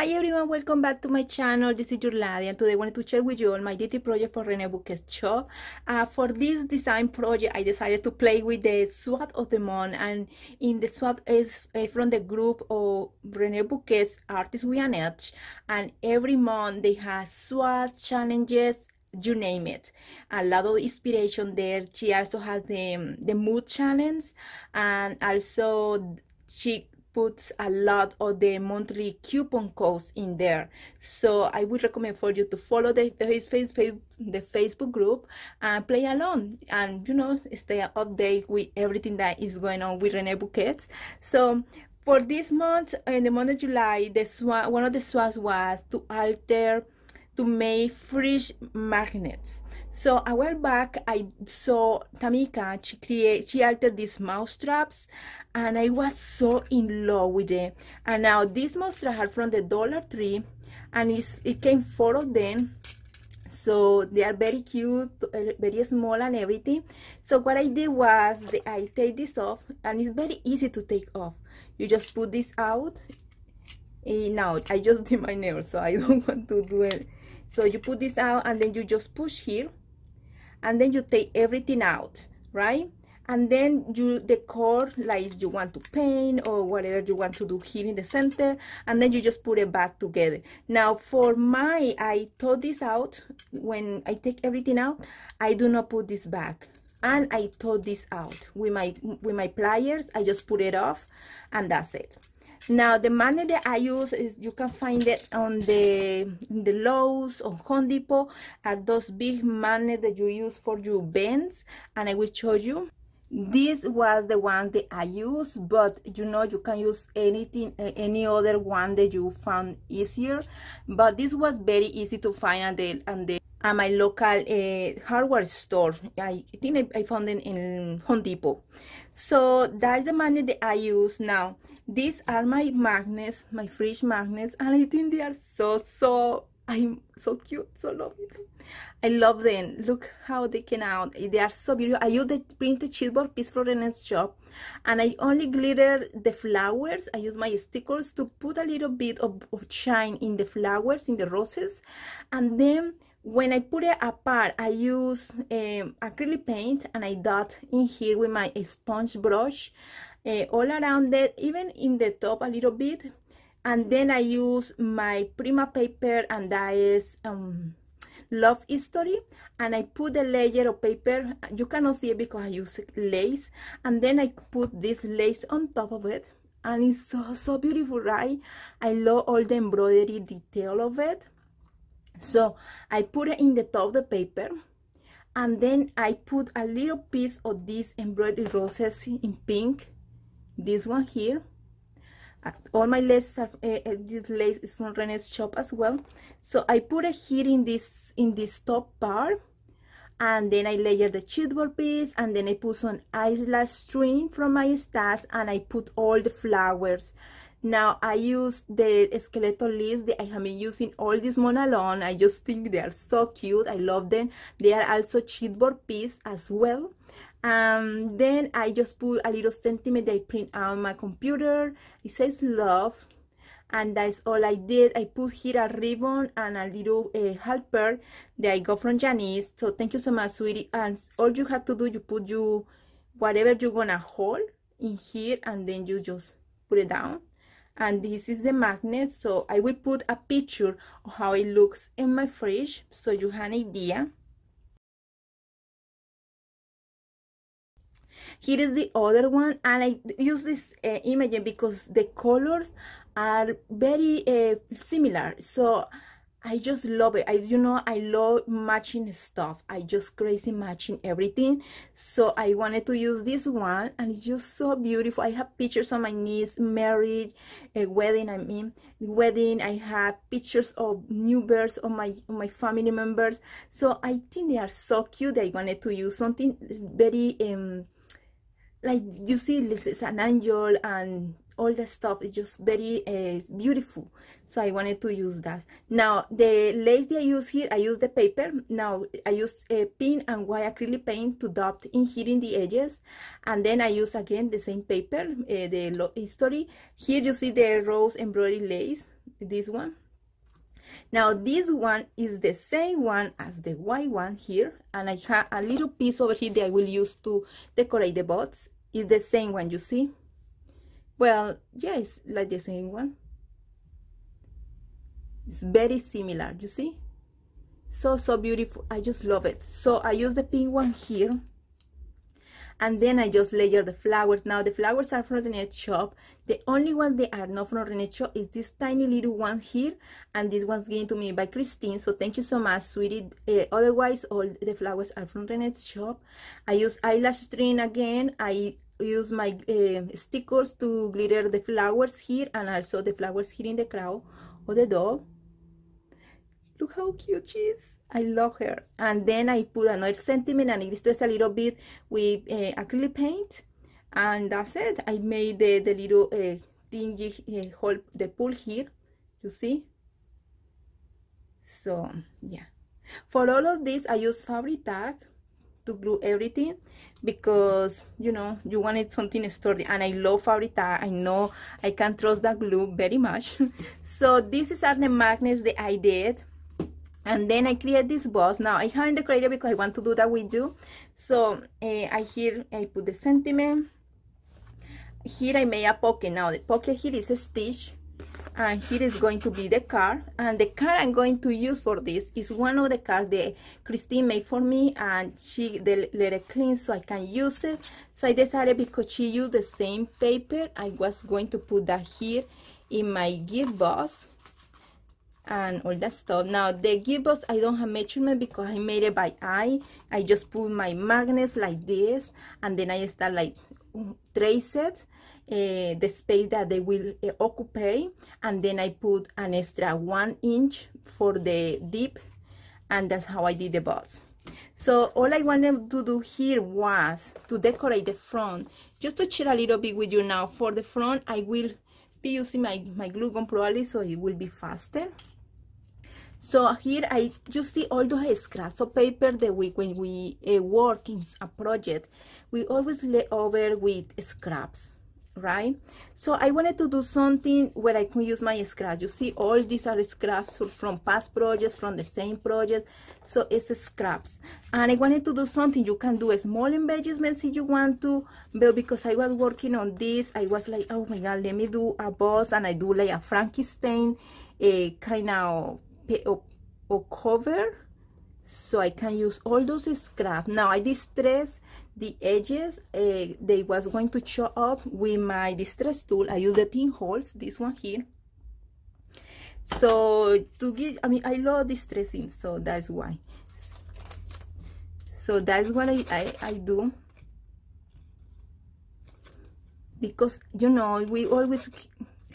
Hi everyone, welcome back to my channel. This is Yurladi and today I wanted to share with you all my DT project for Rene Bouquet show. Uh, for this design project, I decided to play with the SWAT of the month and in the SWAT is uh, from the group of Rene Bouquet's Artists We an Edge and every month they have SWAT challenges you name it a lot of inspiration there she also has the the mood challenge and also she puts a lot of the monthly coupon codes in there. So I would recommend for you to follow the, the, the Facebook group and play along and, you know, stay updated with everything that is going on with Rene Bouquets. So for this month, in the month of July, the one of the swaps was to alter, to make fridge magnets. So a while back, I saw Tamika, she create she altered these mousetraps and I was so in love with it. And now these mousetraps are from the Dollar Tree and it came four of them. So they are very cute, eh, very small and everything. So what I did was I take this off and it's very easy to take off. You just put this out. And eh, now I just did my nails so I don't want to do it. So you put this out and then you just push here and then you take everything out right and then you decor like you want to paint or whatever you want to do here in the center and then you just put it back together now for my i thought this out when i take everything out i do not put this back and i thought this out with my with my pliers i just put it off and that's it now the money that i use is you can find it on the the lows on home depot are those big money that you use for your bends, and i will show you this was the one that i use, but you know you can use anything any other one that you found easier but this was very easy to find at the and the at my local uh, hardware store i think I, I found it in home depot so that's the magnet that I use now these are my magnets my fridge magnets and I think they are so so I'm so cute so lovely I love them look how they came out they are so beautiful I use the printed cheeseboard piece from Renee's shop and I only glitter the flowers I use my stickers to put a little bit of, of shine in the flowers in the roses and then when I put it apart, I use um, acrylic paint and I dot in here with my sponge brush uh, all around it, even in the top a little bit. And then I use my Prima paper and that is um, Love History. And I put the layer of paper, you cannot see it because I use lace. And then I put this lace on top of it. And it's so, so beautiful, right? I love all the embroidery detail of it so I put it in the top of the paper and then I put a little piece of this embroidery roses in pink, this one here. All my laces are, uh, this lace is from Rene's shop as well. So I put it here in this in this top part and then I layer the chipboard piece and then I put some eyelash string from my stash and I put all the flowers. Now I use the skeleton leaves that I have been using all this month alone. I just think they are so cute. I love them. They are also chipboard piece as well. And um, then I just put a little sentiment that I print out on my computer. It says love and that's all I did. I put here a ribbon and a little uh, helper that I got from Janice. So thank you so much, sweetie. And all you have to do, you put you whatever you're gonna hold in here and then you just put it down. And this is the magnet, so I will put a picture of how it looks in my fridge so you have an idea. Here is the other one and I use this uh, image because the colors are very uh, similar so I just love it. I you know I love matching stuff. I just crazy matching everything. So I wanted to use this one and it's just so beautiful. I have pictures on my niece marriage, a eh, wedding, I mean wedding. I have pictures of new births on my my family members. So I think they are so cute. I wanted to use something very um like you see this is an angel and all the stuff is just very uh, beautiful so I wanted to use that now the lace that I use here I use the paper now I use a pin and white acrylic paint to dot in here in the edges and then I use again the same paper uh, the history here you see the rose embroidery lace this one now this one is the same one as the white one here and I have a little piece over here that I will use to decorate the box. It's the same one you see. Well, yeah, it's like the same one. It's very similar, you see? So, so beautiful. I just love it. So I use the pink one here. And then I just layer the flowers. Now the flowers are from Renee Shop. The only one they are not from Renee Shop is this tiny little one here. And this one's given to me by Christine. So thank you so much, sweetie. Uh, otherwise, all the flowers are from Renee Shop. I use eyelash string again. I use my uh, eh, stickers to glitter the flowers here and also the flowers here in the crown or the doll. Look how cute she is. I love her. And then I put another sentiment and illustrate a little bit with uh, acrylic paint. And that's it. I made the, the little uh, thingy, uh, hole, the pool here. You see? So, yeah. For all of this, I use fabric tag to glue everything because you know you wanted something sturdy and I love Fabrita I know I can trust that glue very much so these are the magnets that I did and then I create this box now I haven't decorated because I want to do that with you so uh, I here I put the sentiment here I made a pocket now the pocket here is a stitch and here is going to be the card and the card I'm going to use for this is one of the cards that Christine made for me and she the letter clean so I can use it so I decided because she used the same paper I was going to put that here in my gift box and all that stuff now the gift box I don't have measurement because I made it by eye I just put my magnets like this and then I start like traced uh, eh, the space that they will uh, occupy and then I put an extra one inch for the dip and that's how I did the box. So all I wanted to do here was to decorate the front. Just to share a little bit with you now, for the front I will be using my, my glue gun probably so it will be faster. So here I, you see all those scraps of paper that we, when we uh, work in a project, we always lay over with scraps, right? So I wanted to do something where I can use my scraps. You see all these are scraps from past projects, from the same project. So it's scraps. And I wanted to do something. You can do a small embellishments if you want to, but because I was working on this, I was like, oh my God, let me do a boss. And I do like a Frankenstein a eh, kind of or, or cover so I can use all those scraps. Now I distress the edges, uh, they was going to show up with my distress tool. I use the tin holes, this one here. So to get, I mean, I love distressing, so that's why. So that's what I, I, I do. Because, you know, we always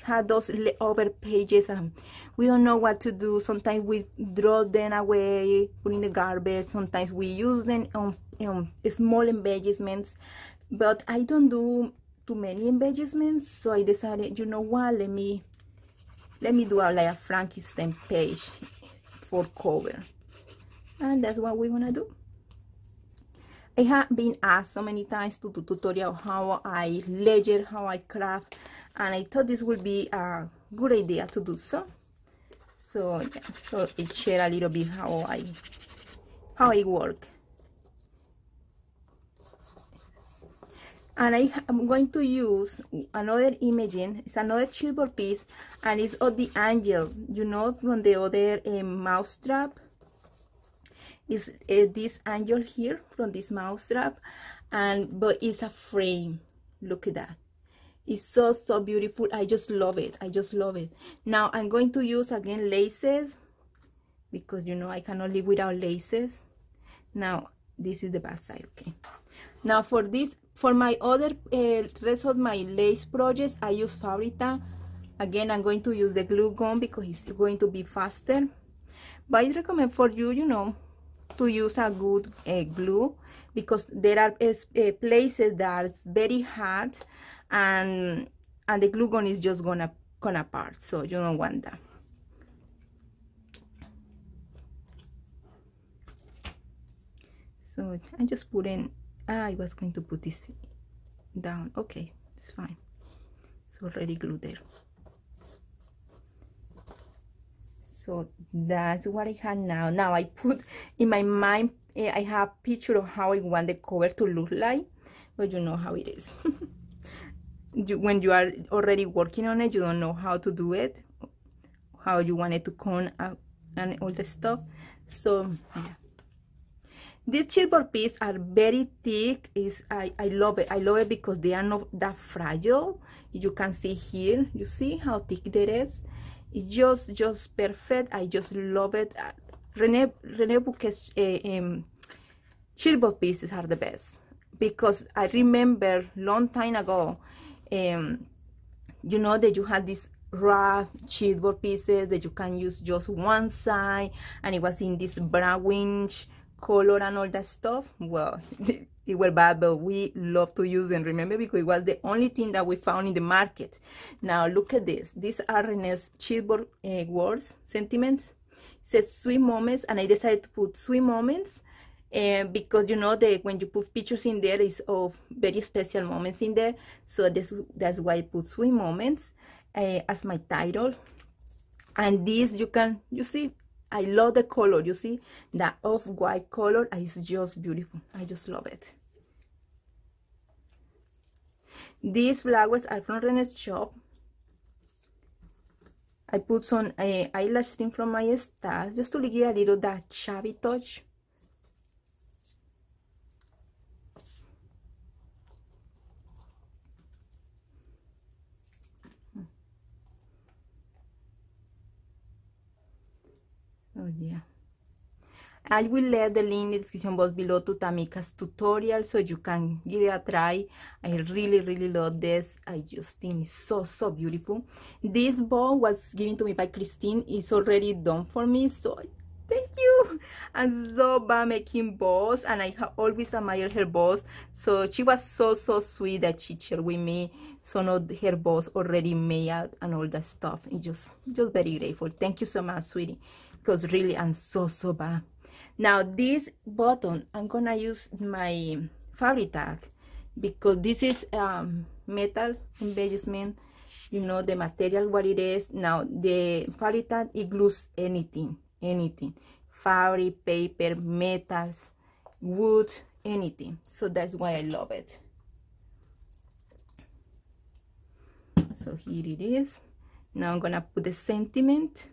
had those over pages and um, we don't know what to do. Sometimes we throw them away, put in the garbage. Sometimes we use them on, um, um, small embellishments. But I don't do too many embellishments, so I decided, you know what, let me let me do a, like a Frankenstein page for cover. And that's what we're gonna do. I have been asked so many times to do tutorial how I ledger, how I craft and I thought this would be a good idea to do so so yeah, so it share a little bit how I how I work and I am going to use another imaging it's another chipboard piece and it's of the angel you know from the other eh, mouse trap. is uh, eh, this angel here from this mouse trap, and but it's a frame look at that it's so so beautiful i just love it i just love it now i'm going to use again laces because you know i cannot live without laces now this is the back side okay now for this for my other uh, rest of my lace projects i use fabrita again i'm going to use the glue gun because it's going to be faster but i recommend for you you know to use a good uh, glue because there are uh, places that are very hot and and the gun is just gonna gonna part so you don't want that so I just put in ah, I was going to put this down okay it's fine it's already glued there so that's what I have now now I put in my mind eh, I have picture of how I want the cover to look like but you know how it is you, when you are already working on it you don't know how to do it how you want it to come out and all the stuff so yeah. these chipboard pieces are very thick is I, I love it I love it because they are not that fragile you can see here you see how thick that is it's just just perfect I just love it uh, Rene, Rene Bouquet's uh, eh, um, chipboard pieces are the best because I remember long time ago um, you know that you had these rough cheatsboard pieces that you can use just one side and it was in this brownish color and all that stuff well it were bad but we love to use them remember because it was the only thing that we found in the market now look at this these are Renee's cheatsboard uh, words sentiments it says sweet moments and I decided to put sweet moments and because you know that when you put pictures in there is of very special moments in there so this that's why I put three moments uh, as my title and this you can you see I love the color you see that off-white color is just beautiful I just love it these flowers are from Rene's shop I put some uh, eyelash trim from my stash just to give a little that shabby touch oh yeah I will leave the link in the description box below to Tamika's tutorial so you can give it a try. I really, really love this. I just think it's so, so beautiful. This bow was given to me by Christine. It's already done for me, so thank you. I'm so bad making bows, and I have always admired her bows. So she was so, so sweet that she shared with me some of her bows already made out and all that stuff. And just, just very grateful. Thank you so much, sweetie because really I'm so so bad now this button I'm gonna use my fabric tag because this is um, metal embellishment you know the material what it is now the fabric tag it glues anything anything fabric paper metals wood anything so that's why I love it so here it is now I'm gonna put the sentiment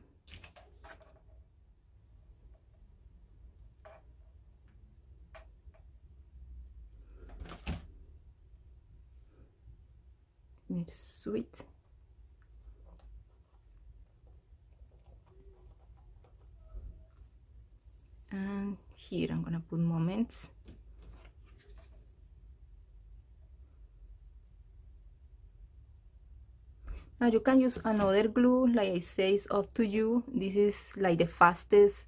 and it's sweet and here I'm gonna put moments now you can use another glue like I say it's up to you this is like the fastest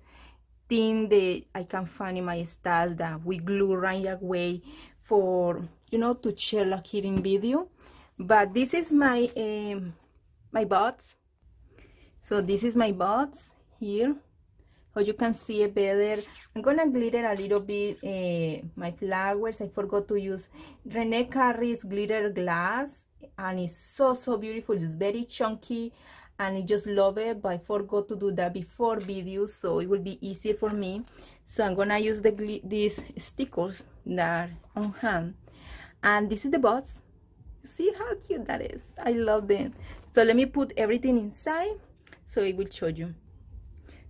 thing that I can find in my stash that we glue right away for you know to share like here in video but this is my um, my buds, so this is my buds here so you can see it better i'm gonna glitter a little bit uh, my flowers i forgot to use renee carries glitter glass and it's so so beautiful it's very chunky and I just love it but I forgot to do that before videos so it will be easier for me so I'm gonna use the these stickers that are on hand and this is the buds see how cute that is i love them so let me put everything inside so it will show you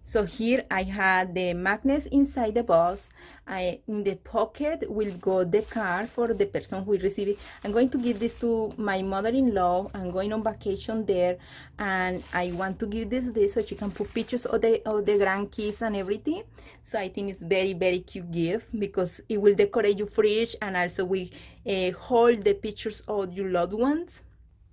so here I had the magnets inside the box. I, in the pocket will go the card for the person who received it. I'm going to give this to my mother-in-law. I'm going on vacation there and I want to give this this so she can put pictures of the, of the grandkids and everything. So I think it's very, very cute gift because it will decorate your fridge and also we uh, hold the pictures of your loved ones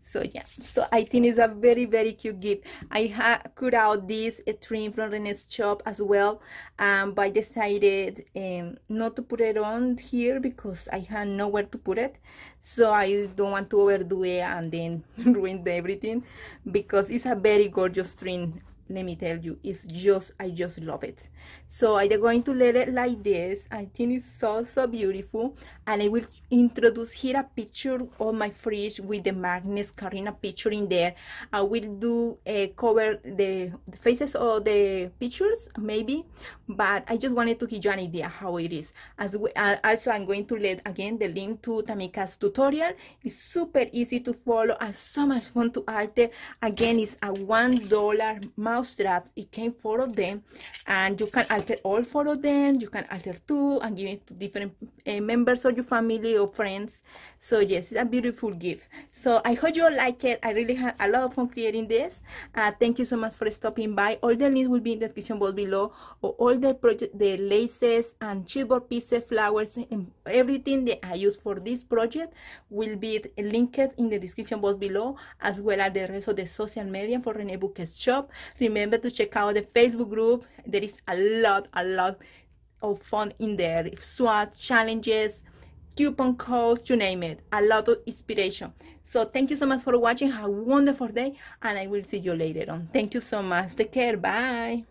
so yeah so i think it's a very very cute gift i ha cut out this uh, trim from renee's shop as well um, but i decided um, not to put it on here because i had nowhere to put it so i don't want to overdo it and then ruin everything because it's a very gorgeous trim let me tell you it's just i just love it so I'm going to let it like this I think it's so so beautiful and I will introduce here a picture of my fridge with the magnets carrying a picture in there I will do a cover the, the faces of the pictures maybe but I just wanted to give you an idea how it is as we, uh, also I'm going to let again the link to Tamika's tutorial it's super easy to follow and so much fun to art again it's a one dollar mouse traps it came four of them and you can can alter all four of them. You can alter two and give it to different uh, members of your family or friends. So yes, it's a beautiful gift. So I hope you all like it. I really had a lot of fun creating this. Uh, thank you so much for stopping by. All the links will be in the description box below. Or all the project, the laces and chipboard pieces, flowers, and everything that I use for this project will be linked in the description box below, as well as the rest of the social media for Renee Bouquet Shop. Remember to check out the Facebook group. There is a lot a lot of fun in there SWAT challenges coupon codes you name it a lot of inspiration so thank you so much for watching have a wonderful day and I will see you later on thank you so much take care bye